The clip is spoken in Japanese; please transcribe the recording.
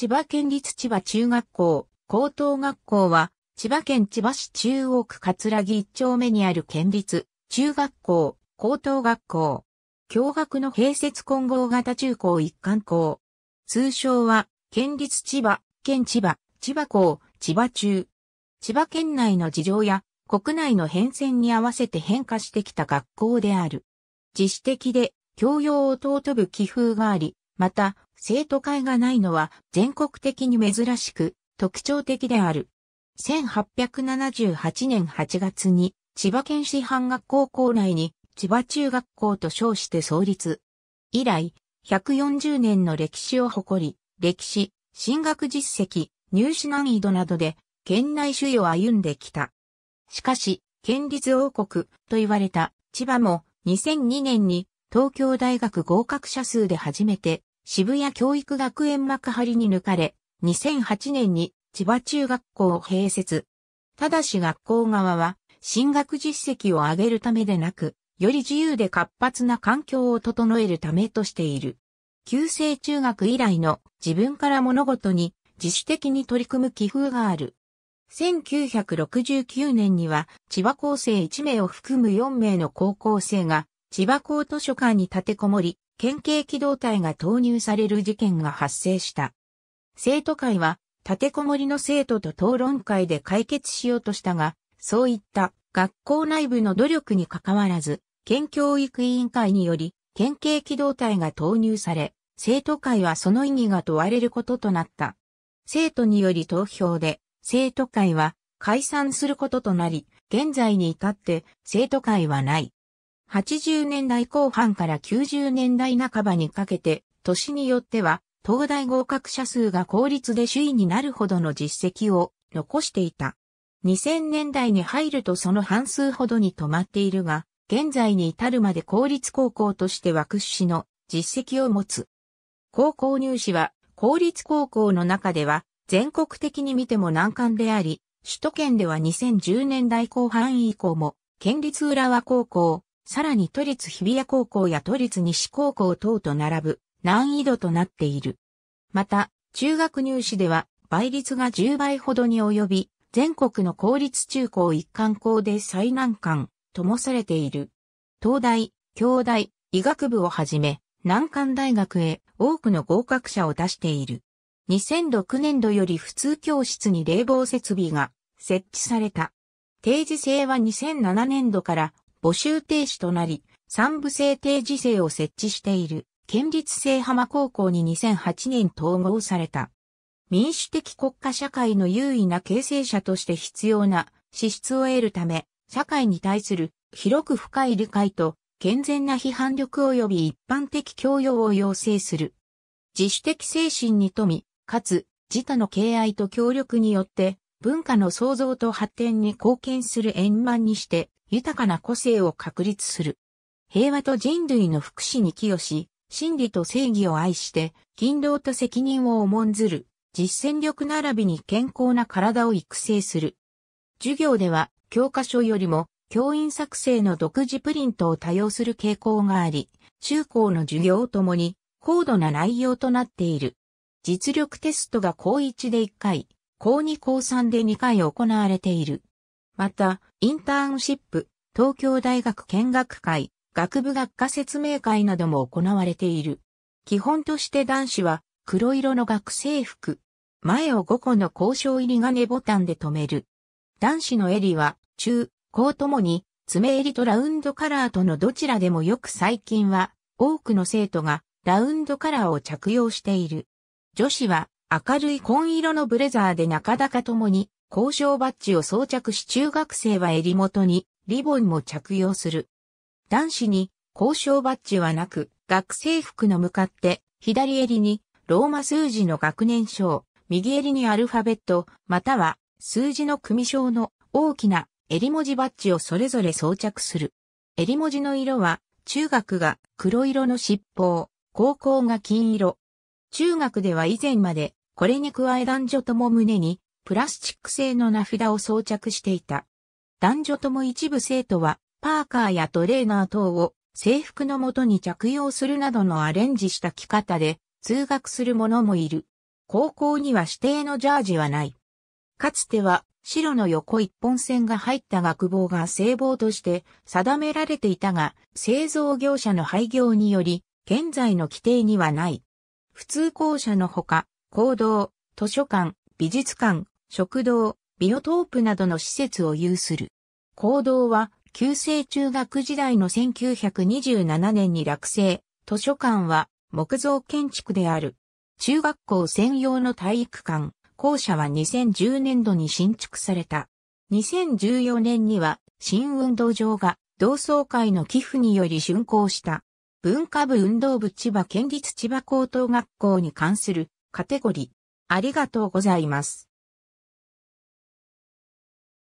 千葉県立千葉中学校、高等学校は、千葉県千葉市中央区葛城一丁目にある県立、中学校、高等学校。共学の併設混合型中高一貫校。通称は、県立千葉、県千葉、千葉校、千葉中。千葉県内の事情や国内の変遷に合わせて変化してきた学校である。自主的で教養を尊ぶ気風があり、また生徒会がないのは全国的に珍しく特徴的である。1878年8月に千葉県市販学校校内に千葉中学校と称して創立。以来、140年の歴史を誇り、歴史、進学実績、入試難易度などで県内首位を歩んできた。しかし、県立王国と言われた千葉も2002年に東京大学合格者数で初めて渋谷教育学園幕張に抜かれ、2008年に千葉中学校を併設。ただし学校側は、進学実績を上げるためでなく、より自由で活発な環境を整えるためとしている。旧制中学以来の自分から物事に自主的に取り組む気風がある。1969年には千葉高生1名を含む4名の高校生が千葉港図書館に立てこもり、県警機動隊が投入される事件が発生した。生徒会は、立てこもりの生徒と討論会で解決しようとしたが、そういった学校内部の努力に関わらず、県教育委員会により、県警機動隊が投入され、生徒会はその意義が問われることとなった。生徒により投票で、生徒会は解散することとなり、現在に至って生徒会はない。80年代後半から90年代半ばにかけて、年によっては、東大合格者数が公立で首位になるほどの実績を残していた。2000年代に入るとその半数ほどに止まっているが、現在に至るまで公立高校としては屈指の実績を持つ。高校入試は公立高校の中では全国的に見ても難関であり、首都圏では2010年代後半以降も、県立浦和高校、さらに都立日比谷高校や都立西高校等と並ぶ難易度となっている。また、中学入試では倍率が10倍ほどに及び、全国の公立中高一貫校で最難関ともされている。東大、京大、医学部をはじめ、難関大学へ多くの合格者を出している。2006年度より普通教室に冷房設備が設置された。定時制は2007年度から募集停止となり、三部制定時制を設置している、県立聖浜高校に2008年統合された。民主的国家社会の優位な形成者として必要な資質を得るため、社会に対する広く深い理解と健全な批判力及び一般的教養を要請する。自主的精神に富み、かつ自他の敬愛と協力によって文化の創造と発展に貢献する円満にして豊かな個性を確立する。平和と人類の福祉に寄与し、真理と正義を愛して、勤労と責任を重んずる、実践力並びに健康な体を育成する。授業では、教科書よりも、教員作成の独自プリントを多用する傾向があり、中高の授業ともに、高度な内容となっている。実力テストが高1で1回、高2高3で2回行われている。また、インターンシップ、東京大学見学会、学部学科説明会なども行われている。基本として男子は黒色の学生服。前を5個の交渉入り金ボタンで留める。男子の襟は中、高ともに爪襟とラウンドカラーとのどちらでもよく最近は多くの生徒がラウンドカラーを着用している。女子は明るい紺色のブレザーで中高ともに交渉バッジを装着し中学生は襟元にリボンも着用する。男子に交渉バッジはなく、学生服の向かって左襟にローマ数字の学年章、右襟にアルファベット、または数字の組章の大きな襟文字バッジをそれぞれ装着する。襟文字の色は、中学が黒色の尻尾、高校が金色。中学では以前まで、これに加え男女とも胸にプラスチック製の名札を装着していた。男女とも一部生徒は、パーカーやトレーナー等を制服のもとに着用するなどのアレンジした着方で通学する者もいる。高校には指定のジャージはない。かつては白の横一本線が入った学帽が制帽として定められていたが、製造業者の廃業により、現在の規定にはない。普通校舎のほか、公道、図書館、美術館、食堂、ビオトープなどの施設を有する。行動は、旧制中学時代の1927年に落成、図書館は木造建築である。中学校専用の体育館、校舎は2010年度に新築された。2014年には新運動場が同窓会の寄付により竣工した。文化部運動部千葉県立千葉高等学校に関するカテゴリー。ありがとうございます。